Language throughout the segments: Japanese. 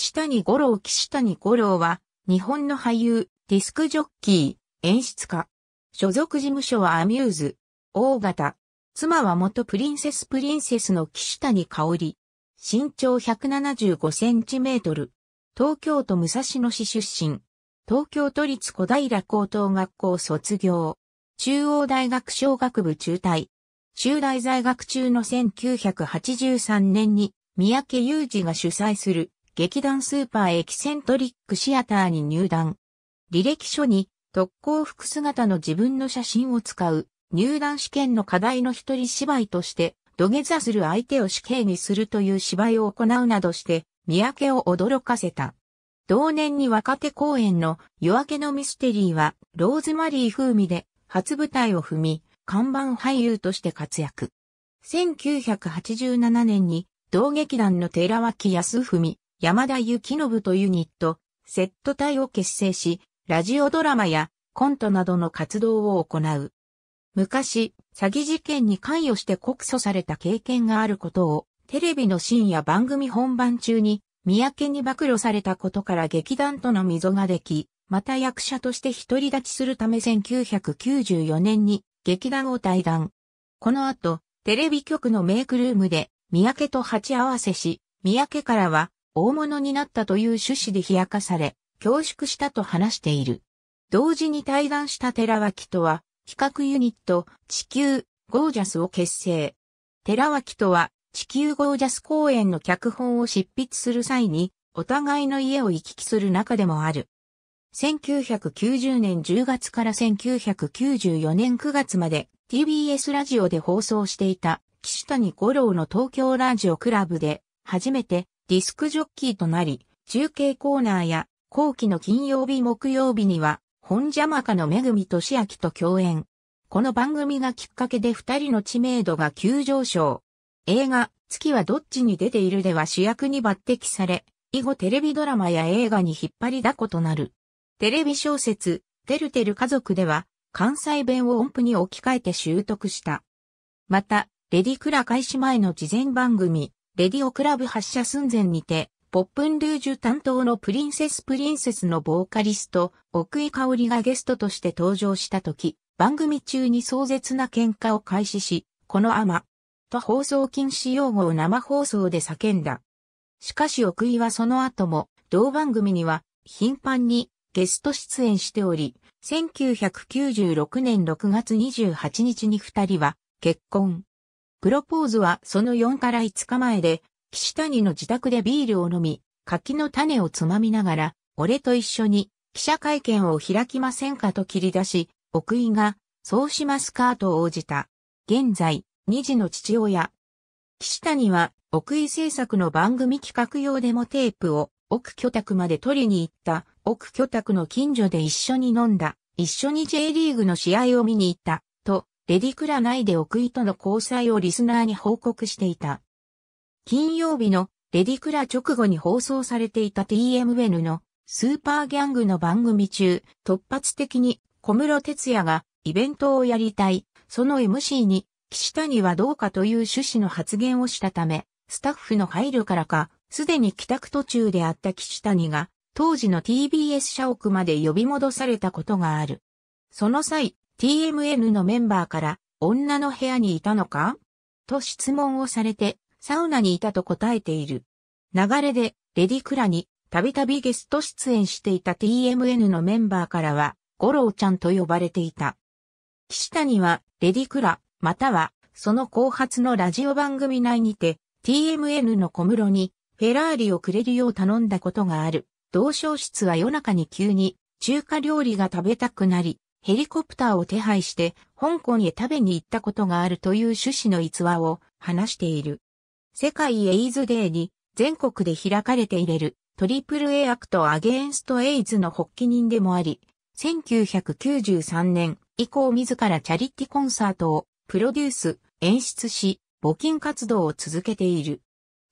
岸谷五郎岸谷五郎は、日本の俳優、ディスクジョッキー、演出家。所属事務所はアミューズ、大型。妻は元プリンセスプリンセスの岸谷香織。身長175センチメートル。東京都武蔵野市出身。東京都立小平高等学校卒業。中央大学小学部中退。中大在学中の1983年に、三宅裕二が主催する劇団スーパーエキセントリックシアターに入団。履歴書に特攻服姿の自分の写真を使う入団試験の課題の一人芝居として土下座する相手を死刑にするという芝居を行うなどして三宅を驚かせた。同年に若手公演の夜明けのミステリーはローズマリー風味で初舞台を踏み看板俳優として活躍。1987年に同劇団の寺脇康文、山田幸信とユニット、セット隊を結成し、ラジオドラマやコントなどの活動を行う。昔、詐欺事件に関与して告訴された経験があることを、テレビの深夜番組本番中に、三宅に暴露されたことから劇団との溝ができ、また役者として独り立ちするため1994年に劇団を退団。この後、テレビ局のメイクルームで、三宅と鉢合わせし、三宅からは、大物になったという趣旨で冷やかされ、恐縮したと話している。同時に対談した寺脇とは、企画ユニット、地球、ゴージャスを結成。寺脇とは、地球ゴージャス公演の脚本を執筆する際に、お互いの家を行き来する中でもある。1990年10月から1994年9月まで TBS ラジオで放送していた岸谷五郎の東京ラジオクラブで初めてディスクジョッキーとなり、中継コーナーや後期の金曜日木曜日には、本邪魔家のめぐみとしあきと共演。この番組がきっかけで二人の知名度が急上昇。映画、月はどっちに出ているでは主役に抜擢され、以後テレビドラマや映画に引っ張りだことなる。テレビ小説、てるてる家族では、関西弁を音符に置き換えて習得した。また、レディクラ開始前の事前番組、レディオクラブ発射寸前にて、ポップンルージュ担当のプリンセスプリンセスのボーカリスト、奥井香織がゲストとして登場した時、番組中に壮絶な喧嘩を開始し、このアマ、と放送禁止用語を生放送で叫んだ。しかし奥井はその後も、同番組には、頻繁にゲスト出演しており、1996年6月28日に二人は結婚、プロポーズはその4から5日前で、岸谷の自宅でビールを飲み、柿の種をつまみながら、俺と一緒に記者会見を開きませんかと切り出し、奥井が、そうしますかと応じた。現在、二児の父親。岸谷は、奥井制作の番組企画用デモテープを、奥居宅まで取りに行った、奥居宅の近所で一緒に飲んだ、一緒に J リーグの試合を見に行った、レディクラ内で奥井との交際をリスナーに報告していた。金曜日のレディクラ直後に放送されていた TMN のスーパーギャングの番組中、突発的に小室哲也がイベントをやりたい、その MC に岸谷はどうかという趣旨の発言をしたため、スタッフの配慮からか、すでに帰宅途中であった岸谷が、当時の TBS 社屋まで呼び戻されたことがある。その際、TMN のメンバーから女の部屋にいたのかと質問をされてサウナにいたと答えている。流れでレディクラにたびたびゲスト出演していた TMN のメンバーからはゴロウちゃんと呼ばれていた。岸谷はレディクラまたはその後発のラジオ番組内にて TMN の小室にフェラーリをくれるよう頼んだことがある。同床室は夜中に急に中華料理が食べたくなり、ヘリコプターを手配して香港へ食べに行ったことがあるという趣旨の逸話を話している。世界エイズデーに全国で開かれていれるトリプル A アクトアゲンストエイズの発起人でもあり、1993年以降自らチャリティコンサートをプロデュース、演出し、募金活動を続けている。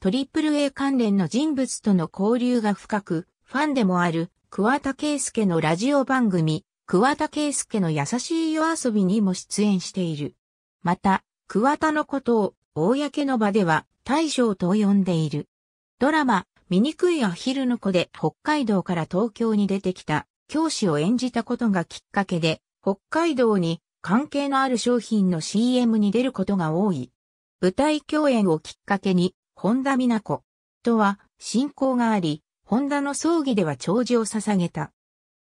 トリプル A 関連の人物との交流が深く、ファンでもある桑田圭介のラジオ番組、桑田圭介の優しい夜遊びにも出演している。また、桑田のことを、公の場では、大将と呼んでいる。ドラマ、醜いアヒルの子で北海道から東京に出てきた教師を演じたことがきっかけで、北海道に関係のある商品の CM に出ることが多い。舞台共演をきっかけに、本田美奈子とは親交があり、本田の葬儀では弔辞を捧げた。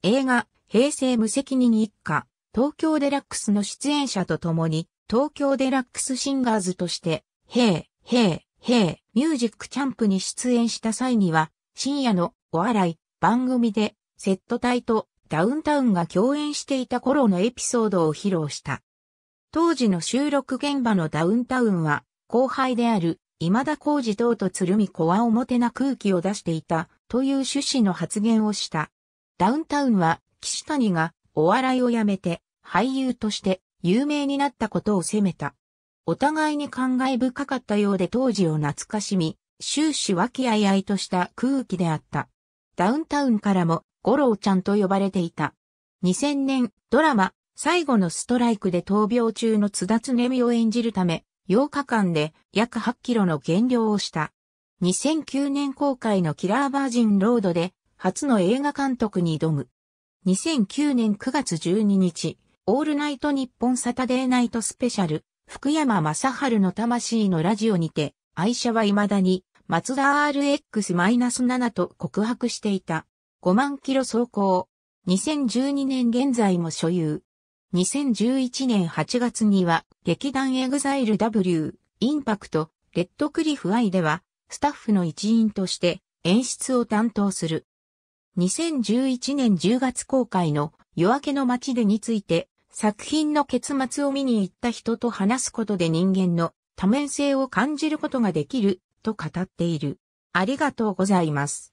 映画、平成無責任一家、東京デラックスの出演者と共に、東京デラックスシンガーズとして、ヘイ、ヘイ、ヘイ、ミュージックチャンプに出演した際には、深夜のお笑い番組で、セット隊とダウンタウンが共演していた頃のエピソードを披露した。当時の収録現場のダウンタウンは、後輩である今田耕二等と鶴見子は表な空気を出していたという趣旨の発言をした。ダウンタウンは岸谷がお笑いをやめて俳優として有名になったことを責めた。お互いに感慨深かったようで当時を懐かしみ、終始和気あいあいとした空気であった。ダウンタウンからも五郎ちゃんと呼ばれていた。2000年ドラマ最後のストライクで闘病中の津田つねみを演じるため、8日間で約8キロの減量をした。2009年公開のキラーバージンロードで初の映画監督に挑む。2009年9月12日、オールナイト日本サタデーナイトスペシャル、福山雅治の魂のラジオにて、愛車は未だに、マツダ RX-7 と告白していた。5万キロ走行。2012年現在も所有。2011年8月には、劇団エグザイル W、インパクト、レッドクリフ I では、スタッフの一員として演出を担当する。2011年10月公開の夜明けの街でについて、作品の結末を見に行った人と話すことで人間の多面性を感じることができると語っている。ありがとうございます。